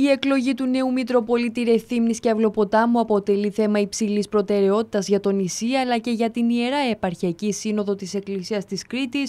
Η εκλογή του νέου Μητροπολίτη Ρεθύμνη και Αυλοποτάμου αποτελεί θέμα υψηλής προτεραιότητας για το νησί αλλά και για την ιερά επαρχιακή σύνοδο της Εκκλησίας της Κρήτης,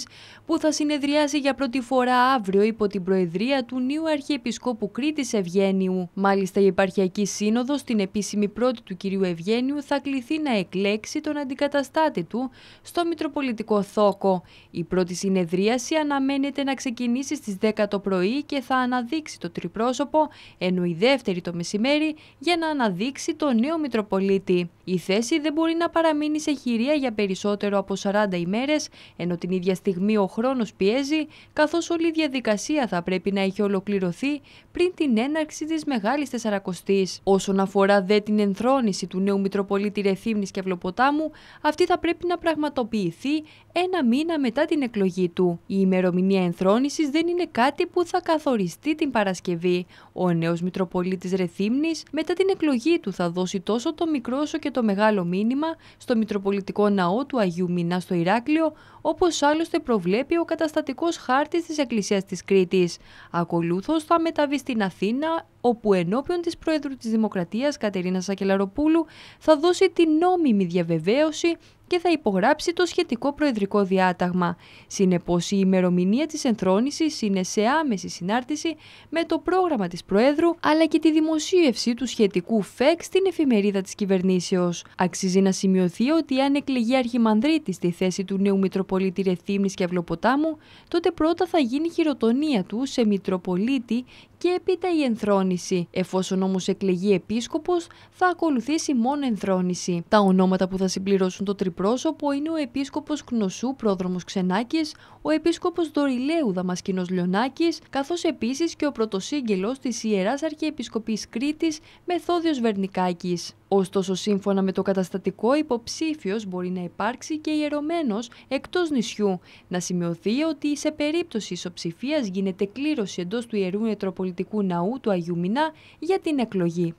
που θα συνεδριάσει για πρώτη φορά αύριο υπό την Προεδρία του νέου Αρχιεπισκόπου Κρήτης Ευγένιου. Μάλιστα, η επαρχιακή σύνοδο, στην επίσημη πρώτη του κυρίου Ευγένιου, θα κληθεί να εκλέξει τον αντικαταστάτη του στο Μητροπολιτικό Θόκο. Η πρώτη συνεδρίαση αναμένεται να ξεκινήσει στις 10 το πρωί και θα αναδείξει το τριπρόσωπο ενώ η δεύτερη το μεσημέρι για να αναδείξει τον νέο Μητροπολίτη. Η θέση δεν μπορεί να παραμείνει σε χειρία για περισσότερο από 40 ημέρες, ενώ την ίδια στιγμή ο χρόνος πιέζει, καθώς όλη η διαδικασία θα πρέπει να έχει ολοκληρωθεί πριν την έναρξη της Μεγάλης Τεσσαρακοστής. Όσον αφορά δε την ενθρόνηση του νέου Μητροπολίτη Ρεθύμνης και Βλοποτάμου, αυτή θα πρέπει να πραγματοποιηθεί ένα μήνα μετά την εκλογή του. Η ημερομηνία ενθρόνησης δεν είναι κάτι που θα καθοριστεί την Παρασκευή. Ο ο νέος Μητροπολίτης ρεθύμνης μετά την εκλογή του θα δώσει τόσο το μικρό όσο και το μεγάλο μήνυμα στο Μητροπολιτικό Ναό του Αγίου Μινά στο Ηράκλειο, όπως άλλωστε προβλέπει ο καταστατικός χάρτης της Εκκλησίας της Κρήτης. ακολούθως θα μεταβεί στην Αθήνα, όπου ενώπιον της Προέδρου της Δημοκρατίας, Κατερίνα Σακελαροπούλου θα δώσει την νόμιμη διαβεβαίωση και θα υπογράψει το σχετικό προεδρικό διάταγμα. Συνεπώς η ημερομηνία της ενθρόνησης είναι σε άμεση συνάρτηση με το πρόγραμμα της Προέδρου αλλά και τη δημοσίευση του σχετικού ΦΕΚ στην εφημερίδα της κυβερνήσεως. Αξίζει να σημειωθεί ότι αν εκλεγεί αρχιμανδρίτης στη θέση του νέου Μητροπολίτη Ρεθύμνης και Αυλοποτάμου, τότε πρώτα θα γίνει χειροτονία του σε Μητροπολίτη και έπειτα η ενθρόνηση. Εφόσον όμως εκλεγεί Επίσκοπος θα ακολουθήσει μόνο ενθρόνηση. Τα ονόματα που θα συμπληρώσουν το τριπρόσωπο είναι ο Επίσκοπος Κνωσού πρόδρομος ξενάκης, ο επίσκοπος Δωριλαίου, Δαμασκηνός Λιονάκης, καθώς επίσης και ο πρωτοσύγγελος της ιεράς αρχιεπισκοπής Κρήτης, μεθόδιος Βερνικάκης. Ωστόσο, σύμφωνα με το καταστατικό, υποψήφιος μπορεί να υπάρξει και ιερωμένος εκτός νησιού. Να σημειωθεί ότι σε περίπτωση ισοψηφίας γίνεται κλήρωση εντός του ιερού Μητροπολιτικού πολιτικού ναού του Αγίου Μινά για την εκλογή.